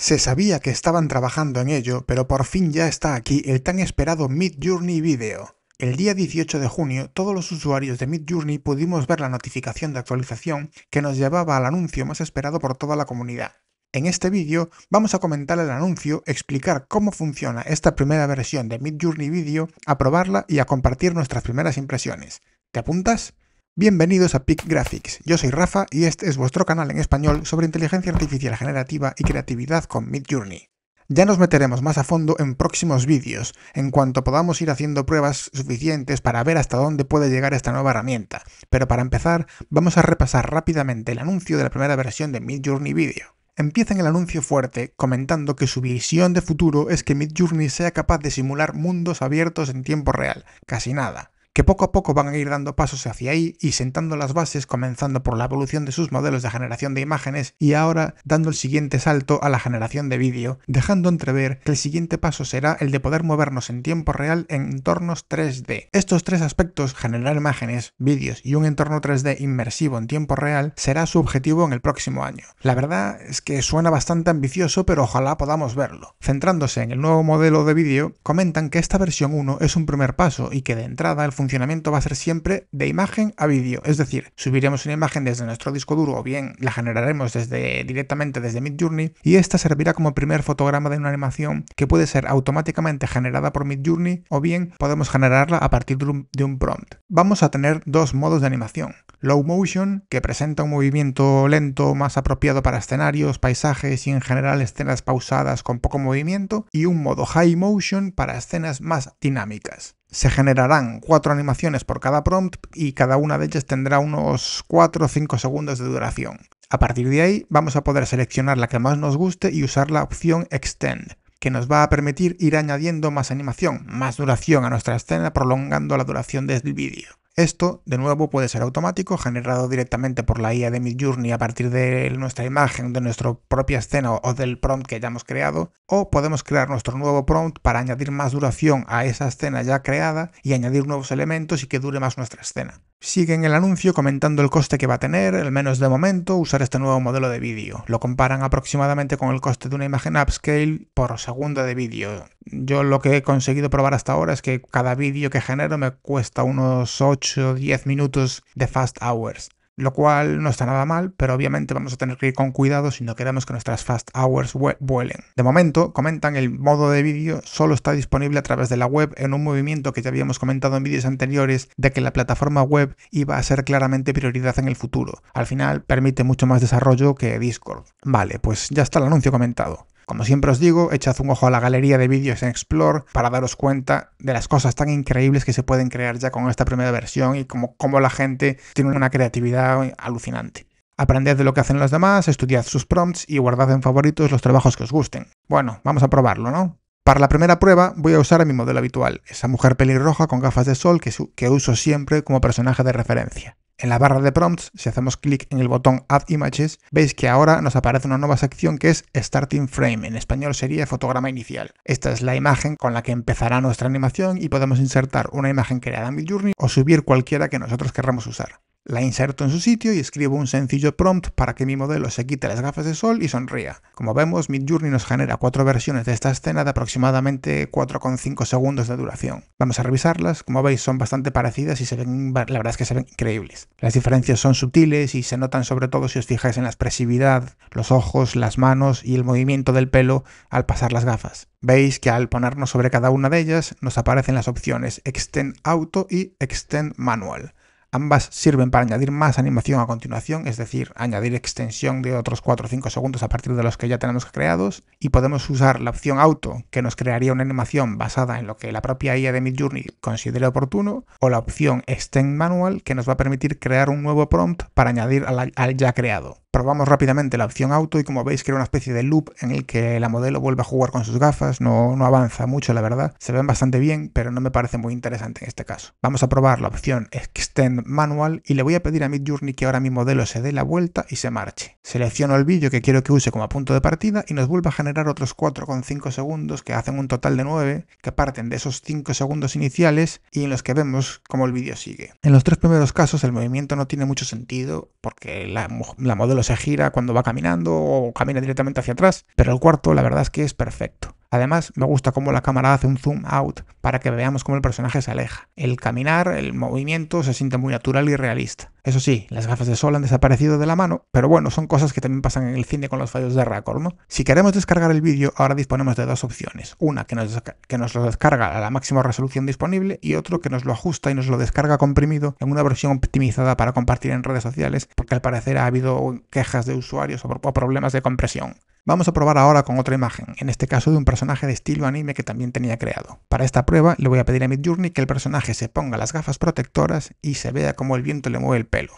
Se sabía que estaban trabajando en ello, pero por fin ya está aquí el tan esperado Mid Journey Video. El día 18 de junio, todos los usuarios de Midjourney pudimos ver la notificación de actualización que nos llevaba al anuncio más esperado por toda la comunidad. En este vídeo vamos a comentar el anuncio, explicar cómo funciona esta primera versión de Midjourney Video, a probarla y a compartir nuestras primeras impresiones. ¿Te apuntas? Bienvenidos a Peak Graphics. Yo soy Rafa y este es vuestro canal en español sobre inteligencia artificial generativa y creatividad con Midjourney. Ya nos meteremos más a fondo en próximos vídeos, en cuanto podamos ir haciendo pruebas suficientes para ver hasta dónde puede llegar esta nueva herramienta, pero para empezar vamos a repasar rápidamente el anuncio de la primera versión de Midjourney Video. en el anuncio fuerte comentando que su visión de futuro es que Midjourney sea capaz de simular mundos abiertos en tiempo real, casi nada, que poco a poco van a ir dando pasos hacia ahí y sentando las bases, comenzando por la evolución de sus modelos de generación de imágenes y ahora dando el siguiente salto a la generación de vídeo, dejando entrever que el siguiente paso será el de poder movernos en tiempo real en entornos 3D. Estos tres aspectos, generar imágenes, vídeos y un entorno 3D inmersivo en tiempo real, será su objetivo en el próximo año. La verdad es que suena bastante ambicioso, pero ojalá podamos verlo. Centrándose en el nuevo modelo de vídeo, comentan que esta versión 1 es un primer paso y que de entrada el funcionamiento va a ser siempre de imagen a vídeo, es decir, subiremos una imagen desde nuestro disco duro o bien la generaremos desde, directamente desde Midjourney y esta servirá como primer fotograma de una animación que puede ser automáticamente generada por Midjourney o bien podemos generarla a partir de un prompt. Vamos a tener dos modos de animación, Low Motion, que presenta un movimiento lento más apropiado para escenarios, paisajes y en general escenas pausadas con poco movimiento, y un modo High Motion para escenas más dinámicas. Se generarán cuatro animaciones por cada prompt y cada una de ellas tendrá unos 4 o 5 segundos de duración. A partir de ahí vamos a poder seleccionar la que más nos guste y usar la opción Extend, que nos va a permitir ir añadiendo más animación, más duración a nuestra escena prolongando la duración del vídeo. Esto, de nuevo, puede ser automático, generado directamente por la IA de Midjourney a partir de nuestra imagen, de nuestra propia escena o del prompt que hayamos creado, o podemos crear nuestro nuevo prompt para añadir más duración a esa escena ya creada y añadir nuevos elementos y que dure más nuestra escena. Sigue en el anuncio comentando el coste que va a tener, al menos de momento, usar este nuevo modelo de vídeo. Lo comparan aproximadamente con el coste de una imagen upscale por segundo de vídeo. Yo lo que he conseguido probar hasta ahora es que cada vídeo que genero me cuesta unos 8 o 10 minutos de fast hours, lo cual no está nada mal, pero obviamente vamos a tener que ir con cuidado si no queremos que nuestras fast hours vuelen. De momento, comentan, el modo de vídeo solo está disponible a través de la web en un movimiento que ya habíamos comentado en vídeos anteriores de que la plataforma web iba a ser claramente prioridad en el futuro. Al final, permite mucho más desarrollo que Discord. Vale, pues ya está el anuncio comentado. Como siempre os digo, echad un ojo a la galería de vídeos en Explore para daros cuenta de las cosas tan increíbles que se pueden crear ya con esta primera versión y cómo la gente tiene una creatividad alucinante. Aprended de lo que hacen los demás, estudiad sus prompts y guardad en favoritos los trabajos que os gusten. Bueno, vamos a probarlo, ¿no? Para la primera prueba voy a usar a mi modelo habitual, esa mujer pelirroja con gafas de sol que uso siempre como personaje de referencia. En la barra de prompts, si hacemos clic en el botón Add Images, veis que ahora nos aparece una nueva sección que es Starting Frame, en español sería fotograma inicial. Esta es la imagen con la que empezará nuestra animación y podemos insertar una imagen creada en Midjourney o subir cualquiera que nosotros querramos usar. La inserto en su sitio y escribo un sencillo prompt para que mi modelo se quite las gafas de sol y sonría. Como vemos, Midjourney nos genera cuatro versiones de esta escena de aproximadamente 4,5 segundos de duración. Vamos a revisarlas, como veis son bastante parecidas y se ven, la verdad es que se ven increíbles. Las diferencias son sutiles y se notan sobre todo si os fijáis en la expresividad, los ojos, las manos y el movimiento del pelo al pasar las gafas. Veis que al ponernos sobre cada una de ellas nos aparecen las opciones Extend Auto y Extend Manual. Ambas sirven para añadir más animación a continuación, es decir, añadir extensión de otros 4 o 5 segundos a partir de los que ya tenemos creados. Y podemos usar la opción auto, que nos crearía una animación basada en lo que la propia IA de Midjourney considere oportuno, o la opción extend manual, que nos va a permitir crear un nuevo prompt para añadir al, al ya creado. Probamos rápidamente la opción auto y como veis crea una especie de loop en el que la modelo vuelve a jugar con sus gafas, no, avanza mucho la verdad, se ven bastante bien pero no me parece muy interesante en este caso. Vamos a probar la opción Extend Manual y le voy a pedir a Midjourney que ahora mi modelo se dé la vuelta y se marche. Selecciono el vídeo que quiero que use como punto de partida y nos vuelve a generar otros 4,5 segundos que hacen un total de 9 que parten de esos 5 segundos iniciales y en los que vemos cómo el vídeo sigue. En los tres primeros casos el movimiento no tiene mucho sentido porque la modelo se gira cuando va caminando o camina directamente hacia atrás, pero el cuarto la verdad es que es perfecto. Además, me gusta cómo la cámara hace un zoom out para que veamos cómo el personaje se aleja. El caminar, el movimiento se siente muy natural y realista. Eso sí, las gafas de sol han desaparecido de la mano, pero bueno, son cosas que también pasan en el cine con los fallos de récord, ¿no? Si queremos descargar el vídeo, ahora disponemos de dos opciones. Una que nos, que nos lo descarga a la máxima resolución disponible y otro que nos lo ajusta y nos lo descarga comprimido en una versión optimizada para compartir en redes sociales, porque al parecer ha habido quejas de usuarios o problemas de compresión. Vamos a probar ahora con otra imagen, en este caso de un personaje de estilo anime que también tenía creado. Para esta prueba le voy a pedir a Midjourney que el personaje se ponga las gafas protectoras y se vea cómo el viento le mueve el pelo.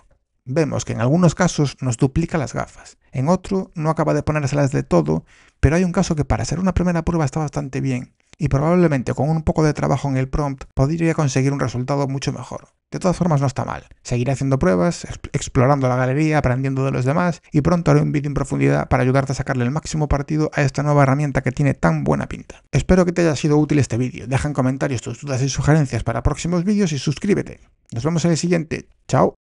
Vemos que en algunos casos nos duplica las gafas, en otro no acaba de ponérselas de todo, pero hay un caso que para hacer una primera prueba está bastante bien, y probablemente con un poco de trabajo en el prompt podría conseguir un resultado mucho mejor. De todas formas no está mal. Seguiré haciendo pruebas, explorando la galería, aprendiendo de los demás y pronto haré un vídeo en profundidad para ayudarte a sacarle el máximo partido a esta nueva herramienta que tiene tan buena pinta. Espero que te haya sido útil este vídeo. Deja en comentarios tus dudas y sugerencias para próximos vídeos y suscríbete. Nos vemos en el siguiente. Chao.